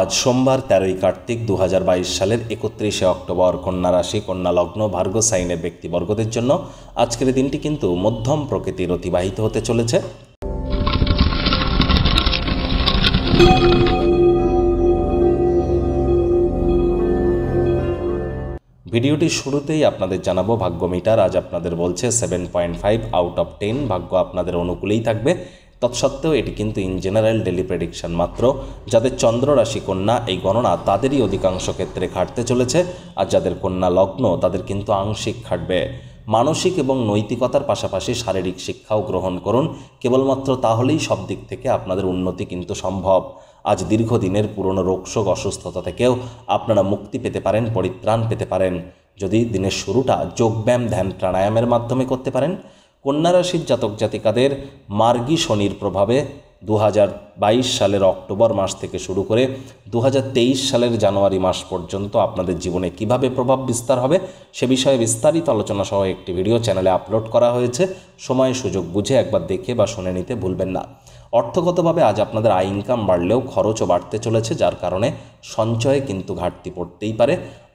আজ সোমবার তেরোই কার্তিক দু সালের একত্রিশে অক্টোবর কন্যা রাশি কন্যা লগ্ন ভার্গ সাইনের ব্যক্তিবর্গদের জন্য আজকের দিনটি কিন্তু মধ্যম প্রকৃতির অতিবাহিত হতে চলেছে ভিডিওটি শুরুতেই আপনাদের জানাবো ভাগ্য মিটার আজ আপনাদের বলছে seven point five out of ten ভাগ্য আপনাদের অনুকূলেই থাকবে তৎসত্ত্বেও এটি কিন্তু ইন জেনারেল ডেলি প্রেডিকশন মাত্র যাদের চন্দ্র রাশি কন্যা এই গণনা তাদেরই অধিকাংশ ক্ষেত্রে খাটতে চলেছে আর যাদের কন্যা লগ্ন তাদের কিন্তু আংশিক খাটবে মানসিক এবং নৈতিকতার পাশাপাশি শারীরিক শিক্ষাও গ্রহণ করুন কেবলমাত্র তাহলেই সব দিক থেকে আপনাদের উন্নতি কিন্তু সম্ভব আজ দীর্ঘদিনের পুরনো রোগশোক অসুস্থতা থেকেও আপনারা মুক্তি পেতে পারেন পরিত্রাণ পেতে পারেন যদি দিনের শুরুটা যোগব্যায়াম ধ্যান প্রাণায়ামের মাধ্যমে করতে পারেন কন্যারাশির জাতক জাতিকাদের মার্গী শনির প্রভাবে দু সালের অক্টোবর মাস থেকে শুরু করে দু সালের জানুয়ারি মাস পর্যন্ত আপনাদের জীবনে কিভাবে প্রভাব বিস্তার হবে সে বিষয়ে বিস্তারিত আলোচনা সহ একটি ভিডিও চ্যানেলে আপলোড করা হয়েছে সময় সুযোগ বুঝে একবার দেখে বা শুনে নিতে ভুলবেন না অর্থগতভাবে আজ আপনাদের আয় ইনকাম বাড়লেও খরচও বাড়তে চলেছে যার কারণে সঞ্চয়ে কিন্তু ঘাটতি পড়তেই পারে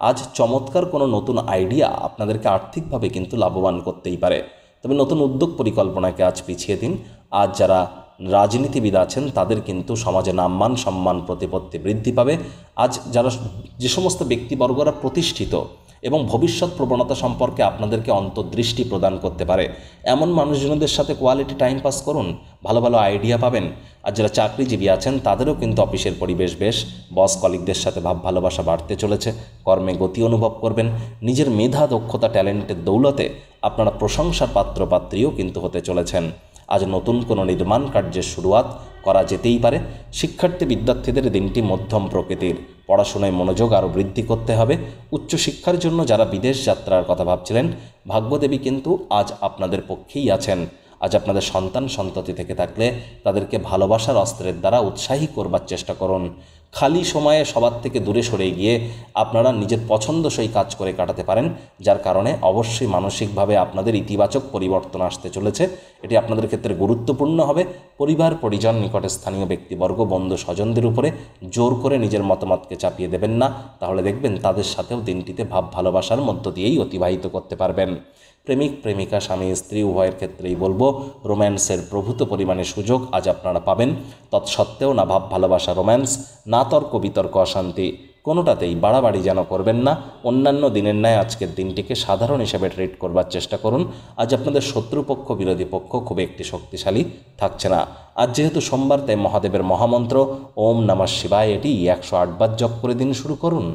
আজ চমৎকার কোনো নতুন আইডিয়া আপনাদেরকে আর্থিকভাবে কিন্তু লাভবান করতেই পারে তবে নতুন উদ্যোগ পরিকল্পনাকে আজ পিছিয়ে দিন আজ যারা রাজনীতিবিদ আছেন তাদের কিন্তু সমাজে নামমান সম্মান প্রতিপত্তি বৃদ্ধি পাবে আজ যারা যে সমস্ত ব্যক্তিবর্গরা প্রতিষ্ঠিত এবং ভবিষ্যৎ প্রবণতা সম্পর্কে আপনাদেরকে অন্তর্দৃষ্টি প্রদান করতে পারে এমন মানুষজনদের সাথে কোয়ালিটি টাইম পাস করুন ভালো ভালো আইডিয়া পাবেন আর যারা চাকরিজীবী আছেন তাদেরও কিন্তু অফিসের পরিবেশ বেশ বস কলিকদের সাথে ভাব ভালোবাসা বাড়তে চলেছে কর্মে গতি অনুভব করবেন নিজের মেধা দক্ষতা ট্যালেন্টের দৌলতে আপনারা প্রশংসার পাত্র পাত্রীও কিন্তু হতে চলেছেন আজ নতুন কোনো নির্মাণ কার্যের শুরুয়াত করা যেতেই পারে শিক্ষার্থী বিদ্যার্থীদের দিনটি মধ্যম প্রকৃতির পড়াশোনায় মনোযোগ আরও বৃদ্ধি করতে হবে উচ্চশিক্ষার জন্য যারা বিদেশ যাত্রার কথা ভাবছিলেন ভাগ্যদেবী কিন্তু আজ আপনাদের পক্ষেই আছেন আজ আপনাদের সন্তান সন্ততি থেকে থাকলে তাদেরকে ভালোবাসার অস্ত্রের দ্বারা উৎসাহী করবার চেষ্টা করুন খালি সময়ে সবার থেকে দূরে সরে গিয়ে আপনারা নিজের পছন্দসই কাজ করে কাটাতে পারেন যার কারণে অবশ্যই মানসিকভাবে আপনাদের ইতিবাচক পরিবর্তন আসতে চলেছে এটি আপনাদের ক্ষেত্রে গুরুত্বপূর্ণ হবে পরিবার পরিজন নিকটে স্থানীয় ব্যক্তিবর্গ বন্ধু স্বজনদের উপরে জোর করে নিজের মতামতকে চাপিয়ে দেবেন না তাহলে দেখবেন তাদের সাথেও দিনটিতে ভাব ভালোবাসার মধ্য দিয়েই অতিবাহিত করতে পারবেন প্রেমিক প্রেমিকা স্বামী স্ত্রী উভয়ের ক্ষেত্রেই বলবো রোম্যান্সের প্রভূত পরিমাণে সুযোগ আজ আপনারা পাবেন তৎসত্ত্বেও না ভাব ভালোবাসা রোম্যান্স না তর্ক বিতর্ক অশান্তি কোনোটাতেই বাড়াবাড়ি যেন করবেন না অন্যান্য দিনের ন্যায় আজকের দিনটিকে সাধারণ হিসেবে ট্রিট করবার চেষ্টা করুন আজ আপনাদের শত্রুপক্ষ বিরোধী পক্ষ খুব একটি শক্তিশালী থাকছে না আজ যেহেতু সোমবার তাই মহাদেবের মহামন্ত্র ওম নমঃ শিবায় এটি একশো আটবার জপ করে দিন শুরু করুন